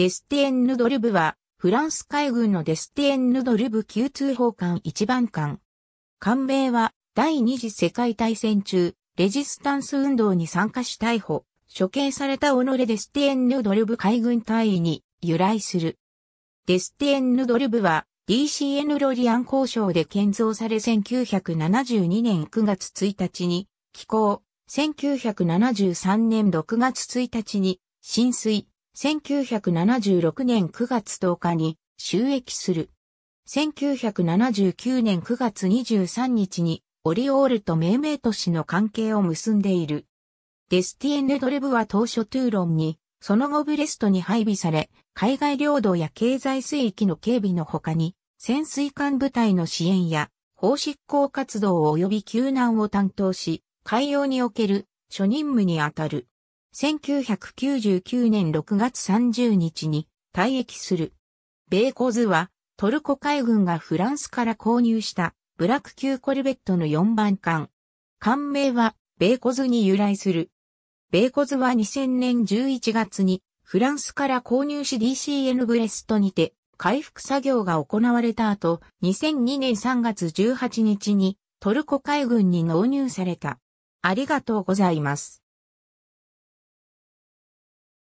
デスティエンヌ・ドルブは、フランス海軍のデスティエンヌ・ドルブ級通報艦1番艦。艦名は、第二次世界大戦中、レジスタンス運動に参加し逮捕、処刑された己デスティエンヌ・ドルブ海軍隊員に由来する。デスティエンヌ・ドルブは、DCN ロリアン交渉で建造され1972年9月1日に、寄港、1973年6月1日に、浸水、1976年9月10日に収益する。1979年9月23日にオリオールと命名都市の関係を結んでいる。デスティエヌ・ドレブは当初トゥーロンに、その後ブレストに配備され、海外領土や経済水域の警備の他に、潜水艦部隊の支援や、法執行活動及び救難を担当し、海洋における諸任務にあたる。1999年6月30日に退役する。米コズはトルコ海軍がフランスから購入したブラック級コルベットの4番艦。艦名は米コズに由来する。米コズは2000年11月にフランスから購入し DCN ブレストにて回復作業が行われた後、2002年3月18日にトルコ海軍に納入された。ありがとうございます。